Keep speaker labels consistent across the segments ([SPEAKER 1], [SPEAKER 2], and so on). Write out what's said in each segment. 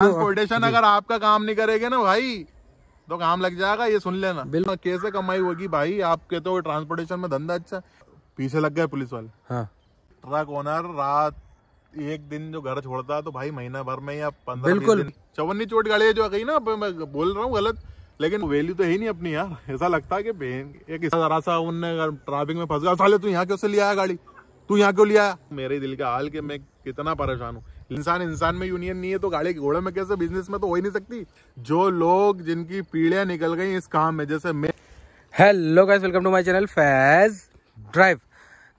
[SPEAKER 1] Transportation तो अगर आपका काम नहीं करेगा ना भाई तो काम लग जाएगा ये सुन लेना बिल्कुल कैसे कमाई होगी भाई आप कहते हो ट्रांसपोर्टेशन में धंधा अच्छा पीछे लग गए पुलिस वाले हाँ। ट्रक ओनर रात एक दिन जो घर छोड़ता तो भाई महीना भर में या पंद्रह चवन्नी चोट गाड़ी जो कही ना मैं बोल रहा हूँ गलत लेकिन वैल्यू तो है ही नहीं अपनी यार ऐसा लगता है कि एक जरा सा उनने ट्रैफिक में फंस गया साले तू यहाँ क्यों से लिया गाड़ी तू यहाँ क्यों लिया मेरे दिल का हाल के मैं कितना परेशान हूँ इंसान इंसान में यूनियन नहीं है तो गाड़ी घोड़े में कैसे बिजनेस में तो हो ही नहीं सकती जो लोग जिनकी पीढ़ियां निकल
[SPEAKER 2] गई इस काम में जैसे मैं hello guys welcome to my channel Faiz drive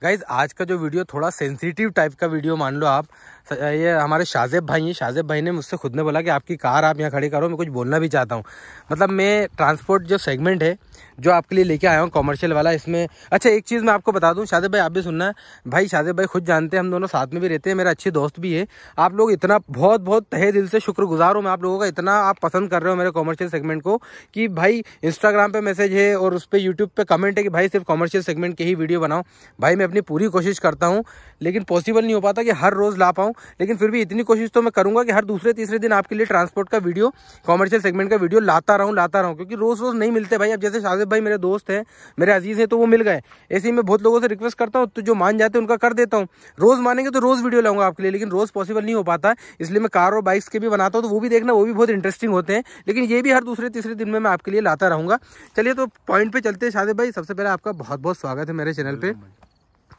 [SPEAKER 2] guys आज का जो वीडियो थोड़ा सेंसिटिव टाइप का वीडियो मान लो आप ये हमारे शाहजेब भाई हैं शाहजेब भाई ने मुझसे खुद ने बोला कि आपकी कार आप यहाँ खड़ी करो मैं कुछ बोलना भी चाहता हूँ मतलब मैं ट्रांसपोर्ट जो सेगमेंट है जो आपके लिए लेके आया हूँ कॉमर्शियल वाला इसमें अच्छा एक चीज़ मैं आपको बता दूँ शाहजेब भाई आप भी सुनना है भाई शाहजेब भाई खुद जानते हैं हम दोनों साथ में भी रहते हैं मेरे अच्छे दोस्त भी है आप लोग इतना बहुत बहुत तहे दिल से शुक्रगुजार हूँ मैं आप लोगों का इतना आप पसंद कर रहे हो मेरे कॉमर्शियल सेगमेंट को कि भाई इंस्टाग्राम पर मैसेज है और उस पर यूट्यूब पर कमेंट है कि भाई सिर्फ कॉमर्शियल सेगमेंट की ही वीडियो बनाओ भाई मैं अपनी पूरी कोशिश करता हूँ लेकिन पॉसिबल नहीं हो पाता कि हर रोज़ ला पाऊँ हूँ लेकिन फिर भी इतनी कोशिश तो मैं करूँगा कि हर दूसरे तीसरे दिन आपके लिए ट्रांसपोर्ट का वीडियो कॉमर्शियल सेगमेंट का वीडियो लाता रहूँ लाता रहूँ क्योंकि रोज़ रोज़ नहीं मिलते भाई अब जैसे शाजिद भाई मेरे दोस्त हैं मेरे अजीज़ हैं तो वो मिल गए ऐसे ही मैं बहुत लोगों से रिक्वेस्ट करता हूँ तो जो मान जाते हैं उनका कर देता हूँ रोज़ मानेंगे तो रोज़ वीडियो लाऊंगा आपके लिए लेकिन रोज़ पॉसिबल नहीं हो पाता इसलिए मैं कार और बाइक्स के भी बनाता हूँ तो वो भी देखना वो भी बहुत इंटरेस्टिंग होते हैं लेकिन ये भी हर दूसरे तीसरे दिन में मैं आपके लिए लाता रहूँगा चलिए तो पॉइंट पर चलते हैं शाजिद भाई सबसे पहले आपका बहुत बहुत स्वागत है मेरे चैनल पर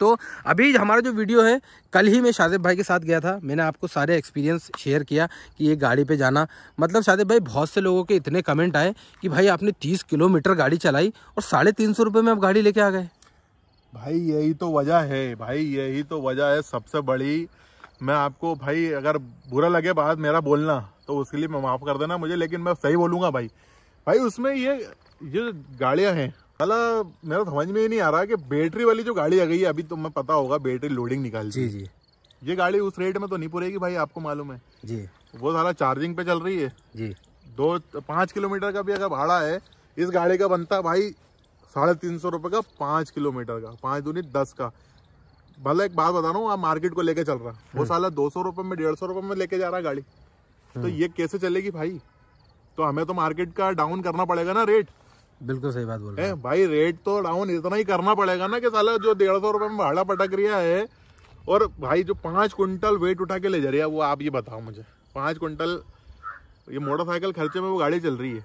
[SPEAKER 2] तो अभी हमारा जो वीडियो है कल ही मैं शादिब भाई के साथ गया था मैंने आपको सारे एक्सपीरियंस शेयर किया कि ये गाड़ी पे जाना मतलब शादेब भाई बहुत से लोगों के इतने कमेंट आए कि भाई आपने तीस किलोमीटर गाड़ी चलाई और साढ़े तीन सौ रुपये में आप गाड़ी लेके आ गए
[SPEAKER 1] भाई यही तो वजह है भाई यही तो वजह है सबसे बड़ी मैं आपको भाई अगर बुरा लगे बात मेरा बोलना तो उसके लिए मैं माफ़ कर देना मुझे लेकिन मैं सही बोलूँगा भाई भाई उसमें ये जो गाड़ियाँ हैं मतलब मेरा समझ में ही नहीं आ रहा कि बैटरी वाली जो गाड़ी आ गई है अभी तो मैं पता होगा बैटरी लोडिंग निकाल जी जी ये गाड़ी उस रेट में तो नहीं पूरेगी भाई आपको मालूम है जी वो सारा चार्जिंग पे चल रही है जी दो पाँच किलोमीटर का भी अगर भाड़ा है इस गाड़ी का बनता भाई साढ़े तीन सौ रुपये का पाँच किलोमीटर का पाँच दूनी दस का भला एक बात बता रहा हूँ आप मार्केट को लेके चल रहा वो हम्म। साला दो सौ रुपये में डेढ़ सौ रुपये में लेके जा रहा गाड़ी तो हम्म। ये कैसे चलेगी भाई तो हमें तो मार्केट का डाउन करना पड़ेगा ना रेट
[SPEAKER 2] बिल्कुल सही बात बोल
[SPEAKER 1] रहे हैं भाई रेट तो डाउन इतना ही करना पड़ेगा ना कि साला जो डेढ़ सौ रुपए में भाड़ा पटक रिया है और भाई जो पाँच कुंटल वेट उठा के ले जा रही है वो आप ये बताओ मुझे पाँच कुंटल ये मोटरसाइकिल खर्चे में वो गाड़ी चल रही है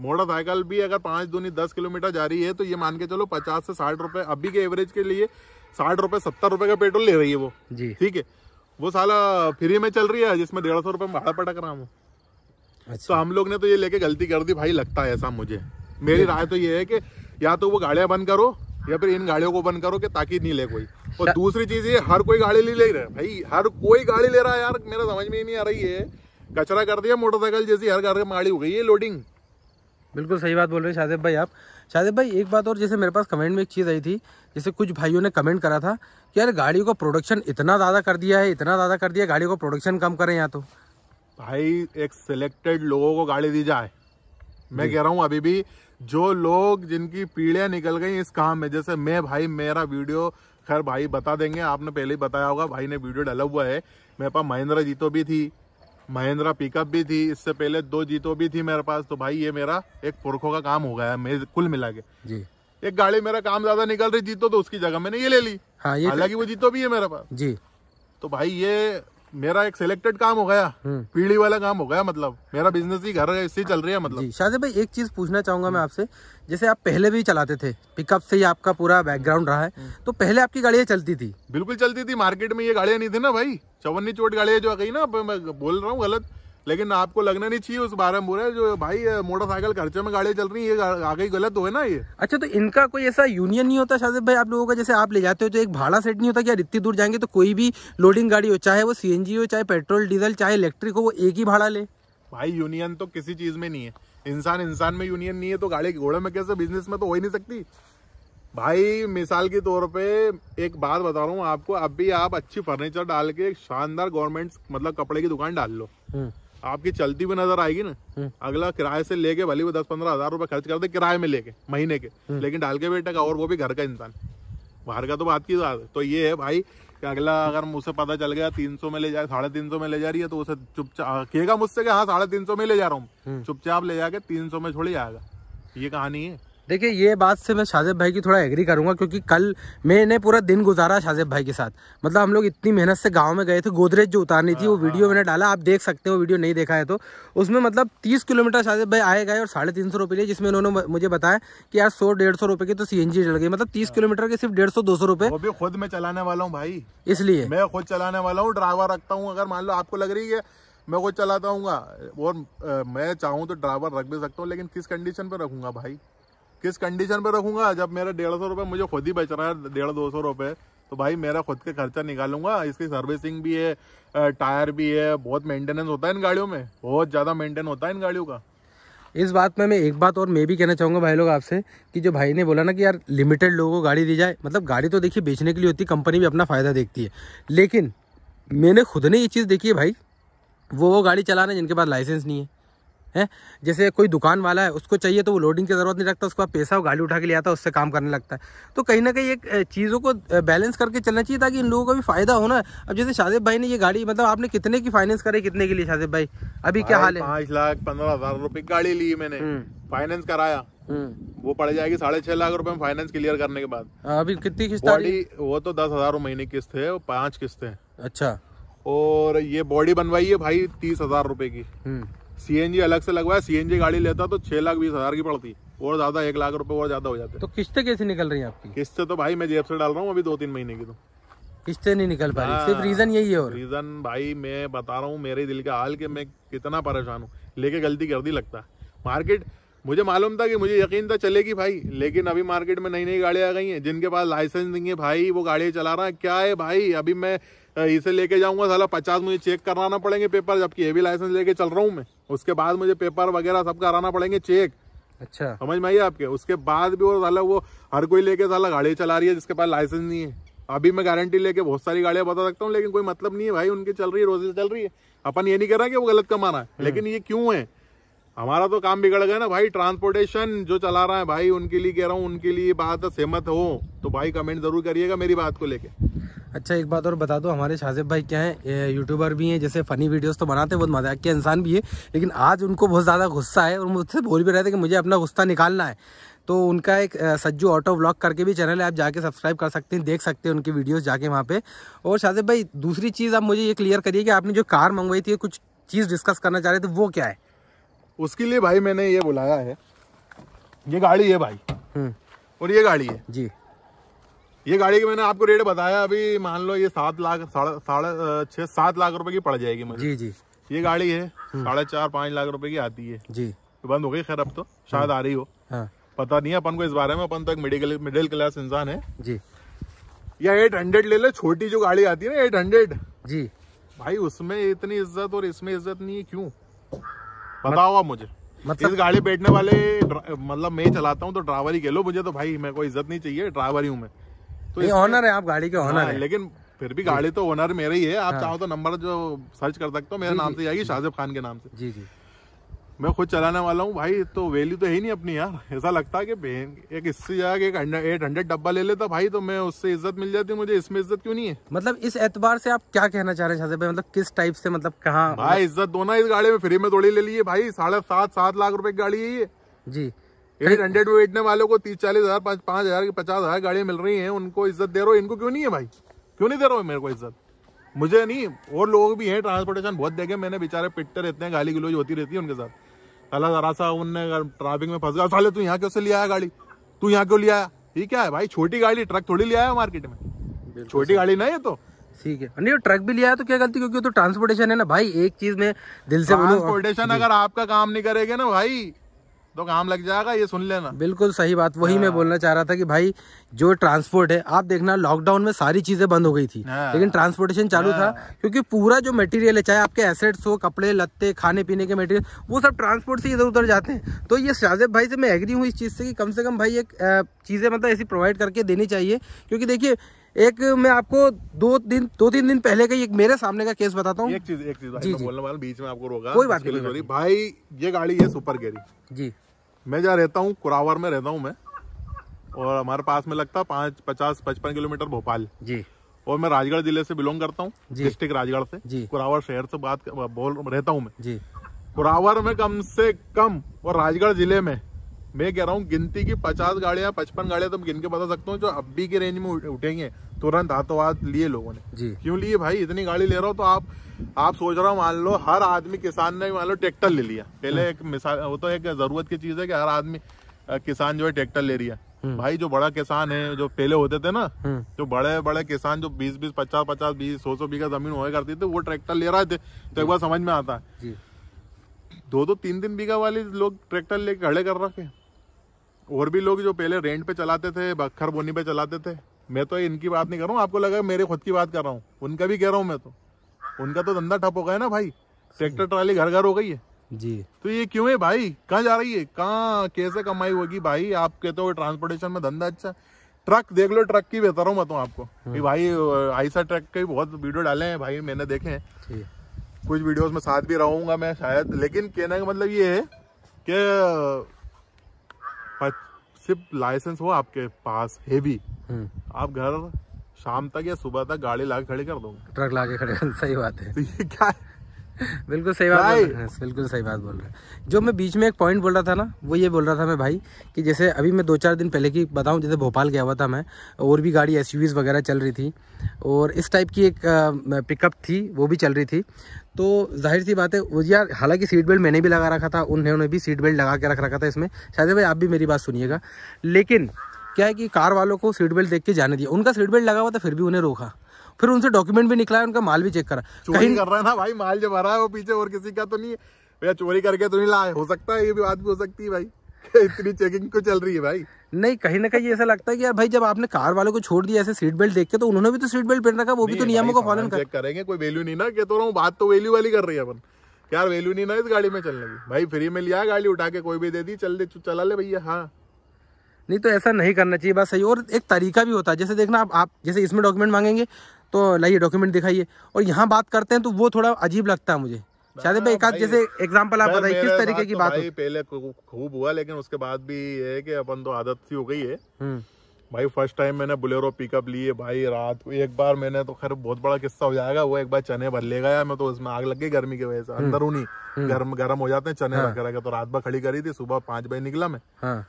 [SPEAKER 1] मोटरसाइकिल भी अगर पाँच दूनी दस किलोमीटर जा रही है तो ये मान के चलो पचास से साठ रुपये अभी के एवरेज के लिए साठ रुपये सत्तर रुपये का पेट्रोल ले रही है वो जी ठीक है वो साला फ्री में चल रही है जिसमें डेढ़ सौ रुपये में भाड़ा पटक रहा हूँ अच्छा। तो हम लोग ने तो ये लेके गलती कर दी भाई लगता है ऐसा मुझे मेरी राय तो ये है कि या तो वो गाड़ियां बंद करो या फिर इन गाड़ियों को बंद करो कि ताकि नहीं ले कोई और दूसरी चीज ये हर कोई गाड़ी ले ले रहा है भाई हर कोई गाड़ी ले रहा है यार मेरा समझ में ही नहीं आ रही है कचरा कर दिया मोटरसाइकिल जैसी हर घर में गाड़ी हो गई है लोडिंग
[SPEAKER 2] बिल्कुल सही बात बोल रहे हैं भाई आप शाहिद भाई एक बात और जैसे मेरे पास कमेंट में एक चीज़ आई थी जैसे कुछ भाइयों ने कमेंट करा था कि यार गाड़ी को प्रोडक्शन इतना ज़्यादा कर दिया है इतना ज़्यादा कर दिया गाड़ी को प्रोडक्शन कम करें या तो
[SPEAKER 1] भाई एक सिलेक्टेड लोगों को गाड़ी दी जाए मैं कह रहा हूँ अभी भी जो लोग जिनकी पीढ़ियां निकल गई इस काम में जैसे मैं भाई मेरा वीडियो खैर भाई बता देंगे आपने पहले ही बताया होगा भाई ने वीडियो डाला हुआ है मेरे पास महिंद्रा जीतो भी थी महिंद्रा पिकअप भी थी इससे पहले दो जीतो भी थी मेरे पास तो भाई ये मेरा एक पुरखों का काम हो गया है मेरे कुल मिला के जी एक गाड़ी मेरा काम ज्यादा निकल रही जीतो तो उसकी जगह मैंने ये ले ली हाँ, तो हालांकि वो जीतो भी है मेरे पास जी तो भाई ये मेरा एक सिलेक्टेड काम हो गया
[SPEAKER 2] हम्म। पीढ़ी वाला काम हो गया मतलब मेरा बिजनेस ही घर इससे चल रही है मतलब शाजिद भाई एक चीज पूछना चाहूंगा मैं आपसे जैसे आप पहले भी चलाते थे पिकअप से ही आपका पूरा बैकग्राउंड रहा है हम्म। तो पहले आपकी गाड़ियाँ चलती थी
[SPEAKER 1] बिल्कुल चलती थी मार्केट में ये गाड़ियाँ नहीं थी ना भाई चवन्नी चोट गाड़ियाँ जो आ गई ना मैं बोल रहा हूँ गलत लेकिन आपको लगना नहीं चाहिए उस में बुरा जो भाई मोटरसाइकिल खर्चे में गाड़ी चल रही है आगे गलत हो तो है ना ये
[SPEAKER 2] अच्छा तो इनका कोई ऐसा यूनियन नहीं होता शाजिद भाई आप लोगों का जैसे आप ले जाते हो तो एक भाड़ा सेट नहीं होता कि यार इतनी दूर जाएंगे तो कोई भी लोडिंग गाड़ी हो चाहे वो सी हो चाहे पेट्रोल डीजल चाहे इलेक्ट्रिक हो वो एक ही भाड़ा ले भाई यूनियन तो किसी चीज में नहीं है इंसान इंसान में यूनियन नहीं है
[SPEAKER 1] तो गाड़ी घोड़े में कैसे बिजनेस में तो हो ही नहीं सकती भाई मिसाल के तौर पे एक बात बता रहा हूँ आपको अभी आप अच्छी फर्नीचर डाल के शानदार गवर्नमेंट मतलब कपड़े की दुकान डाल लो हम्म। आपकी चलती हुई नजर आएगी ना हम्म। अगला किराए से लेके भले वो दस पंद्रह हजार रुपए खर्च कर दे किराए में लेके महीने के हम्म। लेकिन डाल के बैठेगा और वो भी घर का इंसान बाहर का तो बात की बात तो ये है भाई कि अगला अगर मुझसे पता चल गया तीन सौ में ले जाए साढ़े तीन सौ में ले जा रही है तो उसे चुपचाप हाँ, कहेगा मुझसे कि हाँ साढ़े तीन सौ में ले जा रहा हूँ हम्म। चुपचाप ले जाके तीन सौ में छोड़ी जाएगा
[SPEAKER 2] ये कहानी है देखिए ये बात से मैं शाहजेब भाई की थोड़ा एग्री करूंगा क्योंकि कल मैंने पूरा दिन गुजारा शाहजेब भाई के साथ मतलब हम लोग इतनी मेहनत से गाँव में गए थे गोदरेज जो उतारनी थी वो वीडियो हाँ, हाँ। मैंने डाला आप देख सकते हो वीडियो नहीं देखा है तो उसमें मतलब तीस किलोमीटर शाहजेब भाई आए गए और साढ़े तीन सौ रुपये लिए जिसमें उन्होंने मुझे बताया कि यार सौ डेढ़ सौ की तो सी एन जी गई मतलब तीस हाँ। किलोमीटर के सिर्फ डेढ़ सौ दो सौ रुपये खुद मैं चलाने वाला हूँ भाई इसलिए मैं खुद चलाने वाला हूँ ड्राइवर रखता हूँ अगर मान लो आपको लग रही है
[SPEAKER 1] मैं खुद चलाता हूँ और मैं चाहूँ तो ड्राइवर रख भी सकता हूँ लेकिन किस कंडीशन पर रखूंगा भाई किस कंडीशन पर रखूंगा जब मेरा डेढ़ सौ रुपये मुझे खुद ही बच रहा है डेढ़ दो सौ रुपये तो भाई मेरा खुद के खर्चा निकालूंगा इसकी सर्विसिंग भी है टायर भी है बहुत मेंटेनेंस होता है इन गाड़ियों में बहुत ज़्यादा मेंटेन होता है इन गाड़ियों का
[SPEAKER 2] इस बात में मैं एक बात और मैं भी कहना चाहूँगा भाई लोग आपसे कि जो भाई ने बोला ना कि यार लिमिटेड लोगों को गाड़ी दी जाए मतलब गाड़ी तो देखिए बेचने के लिए होती कंपनी भी अपना फ़ायदा देखती है लेकिन मैंने खुद ने ये चीज़ देखी है भाई वो वो गाड़ी चला रहे हैं जिनके पास लाइसेंस नहीं है है जैसे कोई दुकान वाला है उसको चाहिए तो वो लोडिंग की ज़रूरत नहीं रखता उसके बाद पैसा और गाड़ी उठा के ले आता है उससे काम करने लगता है तो कहीं ना कहीं एक चीज़ों को बैलेंस करके चलना चाहिए ताकि इन लोगों को भी फ़ायदा होना अब जैसे शादिब भाई ने ये गाड़ी मतलब आपने कितने की फाइनेंस करी कितने के लिए शादिब भाई अभी क्या हाल है
[SPEAKER 1] पाँच लाख पंद्रह हज़ार रुपये की गाड़ी ली मैंने फाइनेंस हम्म। कराया हम्म। वो पड़ जाएगी साढ़े छह लाख रुपए में फाइनेंस क्लियर करने के बाद
[SPEAKER 2] हाँ, अभी कितनी किस्त वो
[SPEAKER 1] तो दस हजार महीने किस्त है पांच किस्त है अच्छा और ये बॉडी बनवाई है भाई तीस हजार रूपए की हम्म। सीएनजी अलग से लगवाया सीएनजी गाड़ी लेता तो छह लाख बीस हजार की पड़ती और ज्यादा एक लाख रुपए और ज्यादा हो जाते
[SPEAKER 2] तो किस्तें कैसे निकल रही है आपकी
[SPEAKER 1] किस्तें तो भाई मैं जेब से डाल रहा हूँ अभी दो तीन महीने की तो
[SPEAKER 2] किस्तें नहीं निकल पा रही हाँ, सिर्फ रीजन यही है
[SPEAKER 1] रीजन भाई मैं बता रहा हूँ मेरे दिल का हाल के मैं कितना परेशान हूँ लेके गलती कर दी लगता मार्केट मुझे मालूम था कि मुझे यकीन था चलेगी भाई लेकिन अभी मार्केट में नई नई गाड़ियाँ आ गई हैं जिनके पास लाइसेंस नहीं है भाई वो गाड़ियाँ चला रहा है क्या है भाई अभी मैं इसे लेके जाऊंगा साला पचास मुझे चेक कराना पड़ेंगे पेपर जबकि भी लाइसेंस लेके चल रहा हूँ मैं उसके बाद मुझे पेपर वगैरह सब कराना पड़ेंगे चेक अच्छा समझ में आई आपके उसके बाद भी वो साला वो हर कोई लेके साला गाड़ी चला रही है जिसके पास लाइसेंस नहीं है अभी मैं गारंटी लेके बहुत सारी गाड़ियां बता सकता हूँ लेकिन कोई मतलब नहीं है भाई उनकी चल रही है रोजे चल रही है अपन ये नहीं कह रहा कि वो गलत कमाना है हम्म। लेकिन ये क्यों है हमारा तो काम बिगड़ गया ना भाई ट्रांसपोर्टेशन जो चला रहा है भाई उनके लिए कह रहा हूँ उनके लिए बात सहमत हो तो भाई कमेंट जरूर करिएगा मेरी बात को
[SPEAKER 2] लेके अच्छा एक बात और बता दो हमारे शाहजेब भाई क्या है यूट्यूबर भी हैं जैसे फ़नी वीडियोस तो बनाते हैं बहुत मजाक के इंसान भी है लेकिन आज उनको बहुत ज़्यादा गुस्सा है और मुझसे बोल भी रहे थे कि मुझे अपना गुस्सा निकालना है तो उनका एक सज्जू ऑटो व्लॉग करके भी चैनल है आप जाके सब्सक्राइब कर सकते हैं देख सकते हैं उनकी वीडियोज़ जाके वहाँ पे और शाहजेब भाई दूसरी चीज़ आप मुझे ये क्लियर करिए कि आपने जो कार मंगवाई थी कुछ चीज़ डिस्कस करना चाह रहे थे वो क्या है
[SPEAKER 1] उसके लिए भाई मैंने ये बुलाया है ये गाड़ी है भाई हम्म। और ये गाड़ी है जी ये गाड़ी की मैंने आपको रेट बताया अभी मान लो ये सात लाख साढ़े छह सात लाख रुपए की पड़ जाएगी मुझे जी जी ये गाड़ी है हम्म। साढ़े चार पाँच लाख रुपए की आती है जी तो बंद हो गई खैर अब तो शायद हाँ। आ रही हो हाँ। पता नहीं है अपन को इस बारे में अपन तो एक मिडिल मिडिल क्लास इंसान है जी या एट हंड्रेड ले लो छोटी जो गाड़ी आती है ना एट हंड्रेड जी भाई उसमें इतनी इज्जत और इसमें इज्जत नहीं है क्यों बताओ आप मुझे मतलब इस गाड़ी बैठने वाले मतलब मैं चलाता हूँ तो ड्राइवर ही कह लो मुझे तो भाई मैं कोई इज्जत नहीं चाहिए ड्राइवर ही हूँ मैं तो ये ऑनर है
[SPEAKER 2] आप गाड़ी के ऑनर हाँ, है लेकिन
[SPEAKER 1] फिर भी गाड़ी तो ओनर मेरे ही है आप हाँ। चाहो तो नंबर जो सर्च कर सकते हो मेरे नाम से जाएगी शाहजेब खान के नाम से जी जी मैं खुद चलाने वाला हूँ भाई तो वैल्यू तो है ही नहीं अपनी यार ऐसा लगता है कि बहन एक इससे जाके एक एट हंड्रेड डब्बा ले लेता भाई तो मैं उससे इज्जत मिल जाती मुझे
[SPEAKER 2] इसमें इज्जत क्यों नहीं है मतलब इस एतबार से आप क्या कहना चाह रहे हैं भाई मतलब किस टाइप से मतलब कहाँ भाई
[SPEAKER 1] इज्जत दो ना इस गाड़ी में फ्री में थोड़ी ले लिए भाई साढ़े सात सात लाख रुपए की गाड़ी है ये जी एट हंड्रेड बैठने वालों को तीस चालीस हजार पांच हजार की पचास हजार गाड़ियां मिल रही हैं उनको इज्जत दे रहे हो इनको क्यों नहीं है भाई क्यों नहीं दे रहे हो मेरे को इज्जत मुझे नहीं और लोग भी हैं ट्रांसपोर्टेशन बहुत देखे मैंने बेचारे पिट्टे रहते हैं गाली गलोज होती रहती है उनके साथ अला जरा सा उनने ट्रैफिक में फंस गया साले तू यहाँ क्यों से ले आया गाड़ी तू यहाँ क्यों ले आया ठीक है भाई छोटी गाड़ी ट्रक थोड़ी ले आया मार्केट
[SPEAKER 2] में छोटी गाड़ी नहीं है तो ठीक है नहीं ट्रक भी लिया है तो क्या गलती क्योंकि तो ट्रांसपोर्टेशन है ना भाई एक चीज में दिल से ट्रांसपोर्टेशन अगर आपका काम नहीं करेगा ना भाई तो काम लग जाएगा ये सुन लेना बिल्कुल सही बात वही मैं हाँ। बोलना चाह रहा था कि भाई जो ट्रांसपोर्ट है आप देखना लॉकडाउन में सारी चीजें बंद हो गई थी हाँ। लेकिन ट्रांसपोर्टेशन चालू था हाँ। क्योंकि पूरा जो मटेरियल है चाहे आपके एसेट्स हो कपड़े लत्ते खाने पीने के मटेरियल वो सब ट्रांसपोर्ट से इधर उधर जाते हैं तो ये शाहजेब भाई से मैं एग्री हूँ इस चीज़ से कि कम से कम भाई एक चीज़ें मतलब ऐसी प्रोवाइड करके देनी चाहिए क्योंकि देखिये एक मैं आपको दो दिन दो तीन दिन पहले का एक मेरे सामने का केस बताता हूँ एक चीज एक चीज
[SPEAKER 1] बोलने वाला बीच में आपको रोका कोई बात नहीं
[SPEAKER 2] भाई ये गाड़ी है सुपर गेरी जी मैं जहाँ रहता हूँ
[SPEAKER 1] कुरावर में रहता हूँ मैं और हमारे पास में लगता है पाँच पचास पचपन किलोमीटर भोपाल जी और मैं राजगढ़ जिले से बिलोंग करता हूँ डिस्ट्रिक्ट राजगढ़ से जी कुरावर शहर से बात बोल रहता हूँ मैं जी कुरावर में कम से कम और राजगढ़ जिले में मैं कह रहा हूँ गिनती की पचास गाड़ियाँ पचपन गाड़ियाँ तो गिन के बता सकते हो जो अभी के रेंज में उठेंगे तुरंत हाथों हाथ लिए लोगों ने जी क्यों लिए भाई इतनी गाड़ी ले रहा हूँ तो आप आप सोच रहा हो मान लो हर आदमी किसान ने मान लो ट्रैक्टर ले लिया पहले हम्म। एक मिसाल वो तो एक जरूरत की चीज है कि हर आदमी किसान जो है ट्रैक्टर ले रही है हम्म। भाई जो बड़ा किसान है जो पहले होते थे ना हम्म। जो बड़े बड़े किसान जो बीस बीस पचास पचास बीस सौ सौ बीघा जमीन हुआ करती थी वो ट्रैक्टर ले रहे थे तो एक बार समझ में आता है दो दो तीन तीन बीघा वाले लोग ट्रैक्टर लेके खड़े कर रखे और भी लोग जो पहले रेंट पे चलाते थे बखर बोनी पे चलाते थे मैं तो इनकी बात नहीं कर रहा हूँ आपको लगा मेरे खुद की बात कर रहा हूँ उनका भी कह रहा हूँ मैं तो उनका तो धंधा ठप हो गया ना भाई ट्रैक्टर ट्राली घर घर हो गई है जी तो ये क्यों है भाई कहाँ जा रही है कहाँ कैसे कमाई होगी भाई आप कहते हो ट्रांसपोर्टेशन में धंधा अच्छा ट्रक देख लो ट्रक की बेहतर हूँ मैं तो आपको हाँ। भाई आईसा ट्रक के बहुत वीडियो डाले हैं भाई मैंने देखे हैं कुछ वीडियोस में साथ भी रहूंगा मैं शायद लेकिन कहने का मतलब ये है कि सिर्फ लाइसेंस हो आपके पास हेवी हम्म। आप घर शाम तक या सुबह तक गाड़ी ला खड़ी कर दूंगा
[SPEAKER 2] ट्रक ला के खड़े सही बात है तो ये क्या है बिल्कुल सही बात बिल्कुल सही बात बोल रहे हैं जो मैं बीच में एक पॉइंट बोल रहा था ना वो ये बोल रहा था मैं भाई कि जैसे अभी मैं दो चार दिन पहले की बताऊं जैसे भोपाल गया हुआ था मैं और भी गाड़ी एस वगैरह चल रही थी और इस टाइप की एक पिकअप थी वो भी चल रही थी तो जाहिर सी बात है वो यार हालांकि सीट बेल्ट मैंने भी लगा रखा था उन्होंने भी सीट बेल्ट लगा के रख रखा था इसमें शायद भाई आप भी मेरी बात सुनिएगा लेकिन क्या है कि कार वालों को सीट बेल्ट देख के जाने दिया उनका सीट बेल्ट लगा हुआ था फिर भी उन्हें रोका फिर उनसे डॉक्यूमेंट भी निकला है उनका माल भी चेक करा कहीं कर रहा
[SPEAKER 1] है ना भाई माल जो भरा है वो पीछे और किसी का तो नहीं भैया चोरी करके तो नहीं लाए हो सकता है ये भी बात भी हो सकती है भाई इतनी चेकिंग
[SPEAKER 2] को चल रही है भाई नहीं कहीं ना कहीं ऐसा लगता है कि यार भाई जब आपने कार वालों को छोड़ दिया ऐसे सीट बेल्ट देख के तो उन्होंने भी तो सीट बेल्ट पहन रखा वो भी तो नियमों का पालन कर...
[SPEAKER 1] करेंगे कोई वैल्यू नहीं ना कहते तो रहा बात तो वैल्यू वाली कर रही है अपन यार वैल्यू नहीं ना इस गाड़ी में चलने की भाई फ्री में लिया गाड़ी उठा के कोई भी दे दी चल दे चला ले भैया हाँ
[SPEAKER 2] नहीं तो ऐसा नहीं करना चाहिए बस सही और एक तरीका भी होता है जैसे देखना आप आप जैसे इसमें डॉक्यूमेंट मांगेंगे तो लाइए डॉक्यूमेंट दिखाइए और यहाँ बात करते हैं तो वो थोड़ा अजीब लगता है मुझे शायद भाई एक आध जैसे एग्जाम्पल आप बताइए किस तरीके की तो बात है
[SPEAKER 1] पहले खूब हुआ लेकिन उसके बाद भी है कि अपन तो आदत सी हो गई है हम्म। भाई फर्स्ट टाइम मैंने बुलेरो पिकअप ली है भाई रात को एक बार मैंने तो खैर बहुत बड़ा किस्सा हो जाएगा वो एक बार चने भर ले गया मैं तो उसमें आग लग गई गर्मी की वजह से हम्म। अंदरूनी हम्म। गर्म गर्म हो जाते हैं चने हाँ। रखे रखे तो रात भर खड़ी करी थी सुबह पांच बजे निकला मैं हाँ।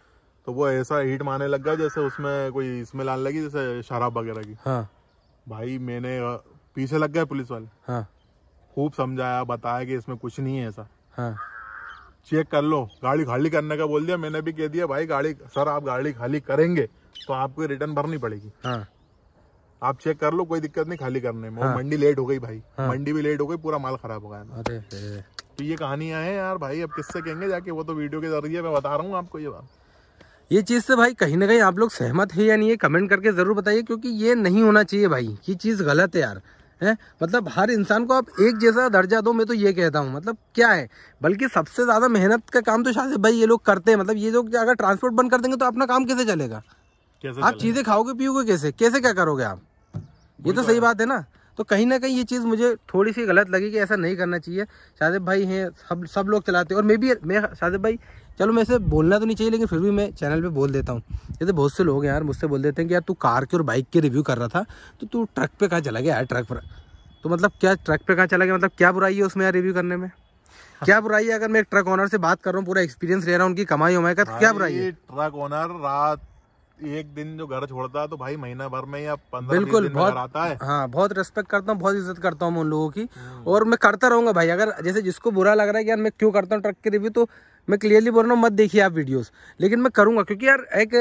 [SPEAKER 1] तो वो ऐसा हीट मारने लग गया जैसे उसमें कोई स्मेल आने लगी जैसे शराब वगैरह की हाँ। भाई मैंने पीछे लग गए पुलिस वाले हाँ खूब समझाया बताया कि इसमें कुछ नहीं है ऐसा हाँ चेक कर लो गाड़ी खाली करने का बोल दिया मैंने भी कह दिया भाई गाड़ी सर आप गाड़ी खाली करेंगे तो आपको रिटर्न भरनी पड़ेगी हाँ आप चेक कर लो कोई दिक्कत नहीं खाली करने में हाँ। मंडी लेट हो गई भाई हाँ। मंडी भी लेट हो गई पूरा माल खराब हो गया तो ये कहानियां हैं यार भाई अब किससे कहेंगे जाके वो तो वीडियो के जरिए मैं बता रहा हूँ आपको ये बात
[SPEAKER 2] ये चीज़ से भाई कहीं ना कहीं आप लोग सहमत है या नहीं है कमेंट करके ज़रूर बताइए क्योंकि ये नहीं होना चाहिए भाई ये चीज़ गलत है यार है मतलब हर इंसान को आप एक जैसा दर्जा दो मैं तो ये कहता हूँ मतलब क्या है बल्कि सबसे ज़्यादा मेहनत का काम तो शायद भाई ये लोग करते हैं मतलब ये लोग अगर ट्रांसपोर्ट बंद कर देंगे तो अपना काम कैसे चलेगा कैसे आप चीज़ें खाओगे पियोगे कैसे कैसे क्या करोगे आप ये तो, तो सही बात है ना तो कहीं ना कहीं ये चीज़ मुझे थोड़ी सी गलत लगी कि ऐसा नहीं करना चाहिए शादिब भाई हैं सब सब लोग चलाते हैं और मे भी मैं शादिब भाई चलो मैं इसे बोलना तो नहीं चाहिए लेकिन फिर भी मैं चैनल पे बोल देता हूँ जैसे बहुत से लोग हैं यार मुझसे बोल देते हैं कि यार तू कार के और बाइक के रिव्यू कर रहा था तो तू ट्रक पर कहाँ चला गया यार ट्रक पर तो मतलब क्या ट्रक पर कहाँ चला गया मतलब क्या बुराई है उसमें यार रिव्यू करने में हाँ। क्या बुराई है अगर मैं एक ट्रक ओनर से बात कर रहा हूँ पूरा एक्सपीरियंस ले रहा हूँ उनकी कमाई उमाई का तो क्या बुराई है ट्रक
[SPEAKER 1] ओनर रात एक दिन जो घर छोड़ता है तो भाई महीना भर में या पंद्रह बिल्कुल दिन बहुत आता
[SPEAKER 2] है हाँ बहुत रेस्पेक्ट करता हूँ बहुत इज्जत करता हूँ मैं उन लोगों की और मैं करता रहूंगा भाई अगर जैसे जिसको बुरा लग रहा है कि यार मैं क्यों करता हूँ ट्रक की रिव्यू तो मैं क्लियरली बोल रहा हूँ मत देखिए आप वीडियोस लेकिन मैं करूँगा क्योंकि यार एक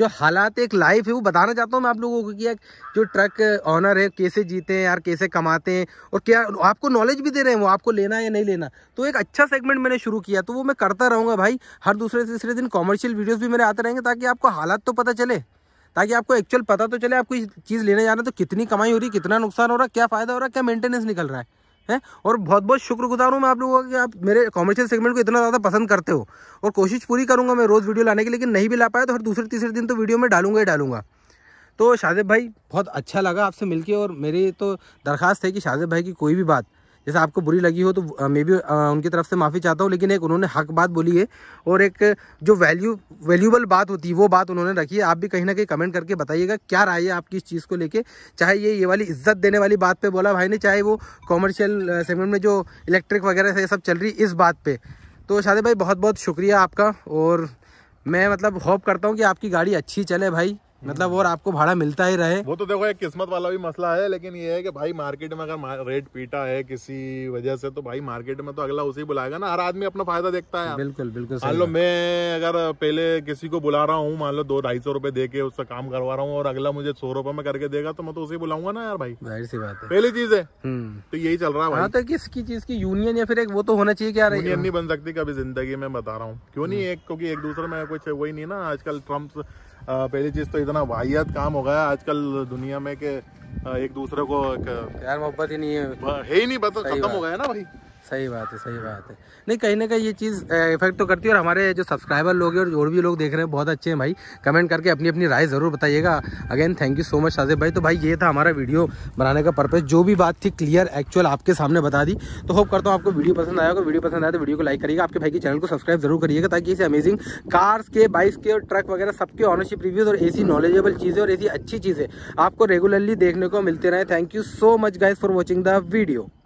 [SPEAKER 2] जो हालात एक लाइफ है वो बताना चाहता हूँ मैं आप लोगों को कि यार जो ट्रक ऑनर है कैसे जीते हैं यार कैसे कमाते हैं और क्या आपको नॉलेज भी दे रहे हैं वो आपको लेना या नहीं लेना तो एक अच्छा सेगमेंट मैंने शुरू किया तो वो मैं करता रहूँगा भाई हर दूसरे तीसरे दिन कॉमर्शियल वीडियोज़ भी मेरे आते रहेंगे ताकि आपको हालात तो पता चले ताकि आपको एक्चुअल पता तो चले आपको चीज़ लेने जा रहा है तो कितनी कमाई हो रही है कितना नुकसान हो रहा है क्या फ़ायदा हो रहा है क्या मेंटेनेंस निकल रहा है है और बहुत बहुत शुक्रगुजार हूँ मैं आप लोगों का कि आप मेरे कॉमर्शियल सेगमेंट को इतना ज़्यादा पसंद करते हो और कोशिश पूरी करूँगा मैं रोज़ वीडियो लाने की लेकिन नहीं भी ला पाया तो हर दूसरे तीसरे दिन तो वीडियो में डालूंगा ही डालूंगा तो शाहजेब भाई बहुत अच्छा लगा आपसे मिलकर और मेरी तो दरख्वास्त है कि शाहजेब भाई की कोई भी बात जैसे आपको बुरी लगी हो तो मे भी उनकी तरफ से माफ़ी चाहता हूँ लेकिन एक उन्होंने हक बात बोली है और एक जो वैल्यू वैल्यूबल बात होती है वो बात उन्होंने रखी है आप भी कहीं ना कहीं कमेंट करके बताइएगा क्या राय है आपकी इस चीज़ को लेके चाहे ये ये वाली इज्जत देने वाली बात पर बोला भाई ने चाहे वो कॉमर्शियल सेगमेंट में जो इलेक्ट्रिक वगैरह ये सब चल रही इस बात पर तो शादी भाई बहुत बहुत शुक्रिया आपका और मैं मतलब होप करता हूँ कि आपकी गाड़ी अच्छी चले भाई मतलब और आपको भाड़ा मिलता ही रहे वो
[SPEAKER 1] तो देखो एक किस्मत वाला भी मसला है लेकिन ये है कि भाई मार्केट में अगर रेट पीटा है किसी वजह से तो भाई मार्केट में तो अगला उसी बुलाएगा ना हर आदमी अपना फायदा देखता है बिल्कुल बिल्कुल मान लो मैं अगर पहले किसी को बुला रहा हूँ मान लो दो ढाई सौ रुपए दे के उससे काम करवा रहा हूँ और अगला मुझे सौ रुपए में करके देगा तो मैं तो उसे बुलाऊंगा ना यार भाई जाहिर सी बात है पहली चीज है हम्म। तो यही चल रहा है हाँ,
[SPEAKER 2] तो किसकी चीज की यूनियन या फिर एक वो तो होना चाहिए क्या यूनियन नहीं
[SPEAKER 1] बन सकती कभी जिंदगी में बता रहा हूँ क्यों नहीं हम्म। एक क्योंकि एक दूसरे में कुछ वही नहीं ना आजकल ट्रम्प पहली चीज़ तो इतना वाहियात काम हो गया आजकल दुनिया में के
[SPEAKER 2] एक दूसरे को यार मोहब्बत ही नहीं है है ही नहीं पता तो खत्म हो गया ना भाई सही बात है सही बात है नहीं कहीं ना कहीं ये चीज़ इफेक्ट तो करती है और हमारे जो सब्सक्राइबर लोग हैं और जो भी लोग देख रहे हैं बहुत अच्छे हैं भाई कमेंट करके अपनी अपनी राय ज़रूर बताइएगा again thank you so much Sajib भाई तो भाई ये था हमारा वीडियो बनाने का पर्पज़ जो भी बात थी क्लियर एक्चुअल आपके सामने बता दी तो होप करता हूँ आपको वीडियो पसंद आया होगा वीडियो पसंद आया तो वीडियो को लाइक करिएगा आपके भाई के चैनल को सब्सक्राइब जरूर करिएगा ताकि इसे अमेजिंग कार्स के बाइक्स के और ट्रक वगैरह सबके ऑनरशिप रिव्यूज और ऐसी नॉलेजेबल चीज़ें और ऐसी अच्छी चीज़ें आपको रेगुलरली देखने को मिलते रहे thank you so much guys for watching the video